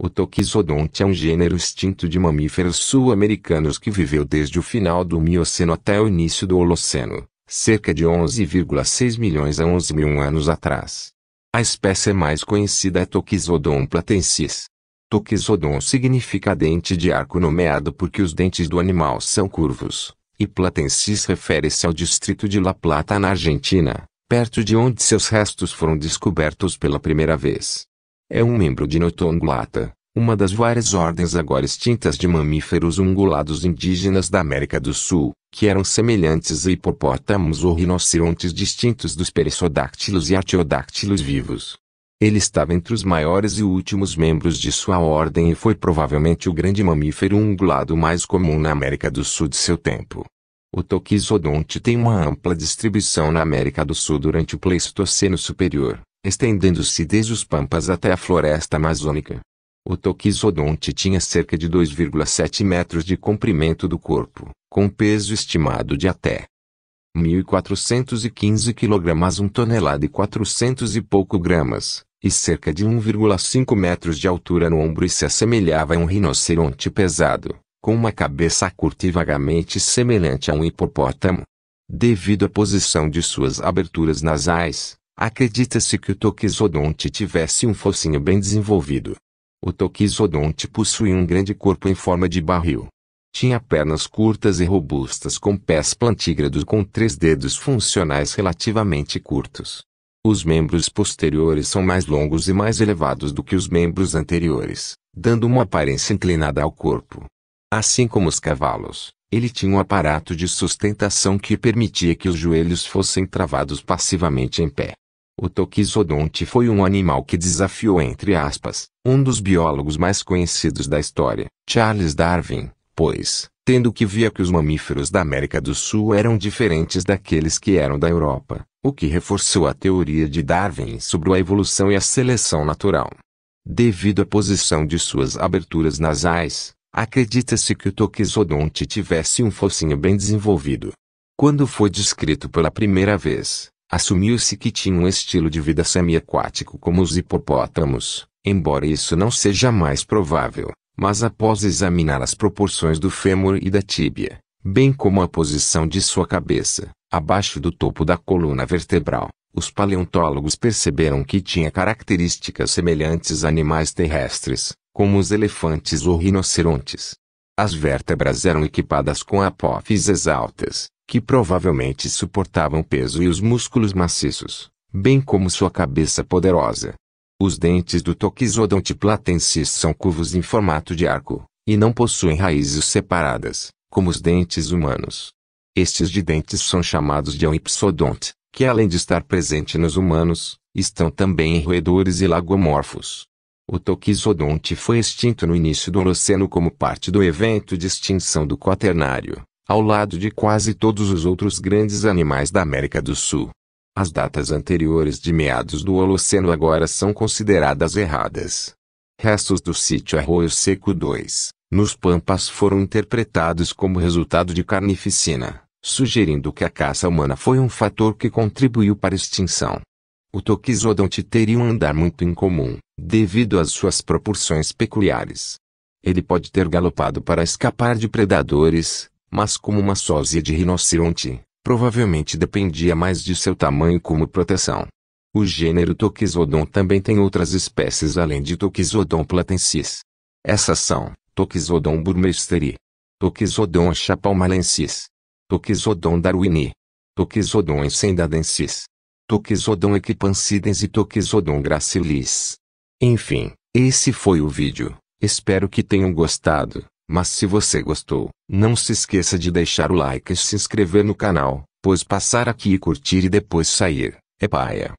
O toquizodonte é um gênero extinto de mamíferos sul-americanos que viveu desde o final do Mioceno até o início do Holoceno, cerca de 11,6 milhões a 11 mil anos atrás. A espécie mais conhecida é Toquizodon platensis. Toquizodon significa dente de arco nomeado porque os dentes do animal são curvos, e platensis refere-se ao distrito de La Plata na Argentina, perto de onde seus restos foram descobertos pela primeira vez. É um membro de Notongulata, uma das várias ordens agora extintas de mamíferos ungulados indígenas da América do Sul, que eram semelhantes a hipopótamos ou rinocerontes distintos dos perissodáctilos e artiodáctilos vivos. Ele estava entre os maiores e últimos membros de sua ordem e foi provavelmente o grande mamífero ungulado mais comum na América do Sul de seu tempo. O toquizodonte tem uma ampla distribuição na América do Sul durante o Pleistoceno Superior estendendo-se desde os pampas até a floresta amazônica. O toquizodonte tinha cerca de 2,7 metros de comprimento do corpo, com peso estimado de até 1.415 kg, 1 tonelada e 400 e pouco gramas, e cerca de 1,5 metros de altura no ombro e se assemelhava a um rinoceronte pesado, com uma cabeça curta e vagamente semelhante a um hipopótamo. Devido à posição de suas aberturas nasais, Acredita-se que o toquizodonte tivesse um focinho bem desenvolvido. O toquizodonte possuía um grande corpo em forma de barril. Tinha pernas curtas e robustas com pés plantígrados com três dedos funcionais relativamente curtos. Os membros posteriores são mais longos e mais elevados do que os membros anteriores, dando uma aparência inclinada ao corpo. Assim como os cavalos, ele tinha um aparato de sustentação que permitia que os joelhos fossem travados passivamente em pé. O toquizodonte foi um animal que desafiou entre aspas, um dos biólogos mais conhecidos da história, Charles Darwin, pois, tendo que via que os mamíferos da América do Sul eram diferentes daqueles que eram da Europa, o que reforçou a teoria de Darwin sobre a evolução e a seleção natural. Devido à posição de suas aberturas nasais, acredita-se que o toquizodonte tivesse um focinho bem desenvolvido. Quando foi descrito pela primeira vez, Assumiu-se que tinha um estilo de vida semiaquático como os hipopótamos, embora isso não seja mais provável, mas após examinar as proporções do fêmur e da tíbia, bem como a posição de sua cabeça, abaixo do topo da coluna vertebral, os paleontólogos perceberam que tinha características semelhantes a animais terrestres, como os elefantes ou rinocerontes. As vértebras eram equipadas com apófises altas, que provavelmente suportavam peso e os músculos maciços, bem como sua cabeça poderosa. Os dentes do toxodonte platensis são curvos em formato de arco, e não possuem raízes separadas, como os dentes humanos. Estes de dentes são chamados de oipsodonte, que além de estar presente nos humanos, estão também em roedores e lagomorfos. O toxodonte foi extinto no início do Holoceno como parte do evento de extinção do Quaternário ao lado de quase todos os outros grandes animais da América do Sul. As datas anteriores de meados do Holoceno agora são consideradas erradas. Restos do sítio Arroio Seco 2, nos Pampas foram interpretados como resultado de carnificina, sugerindo que a caça humana foi um fator que contribuiu para a extinção. O toquizodonte teria um andar muito incomum, devido às suas proporções peculiares. Ele pode ter galopado para escapar de predadores, mas como uma sósia de rinoceronte, provavelmente dependia mais de seu tamanho como proteção. O gênero Toxodon também tem outras espécies além de Toxodon platensis. Essas são Toxodon burmesteri, Toxodon chapalmalensis, Toxodon darwini, Toxodon encendadensis, Toxodon equipancidens e Toxodon gracilis. Enfim, esse foi o vídeo. Espero que tenham gostado. Mas se você gostou, não se esqueça de deixar o like e se inscrever no canal, pois passar aqui e curtir e depois sair, é paia.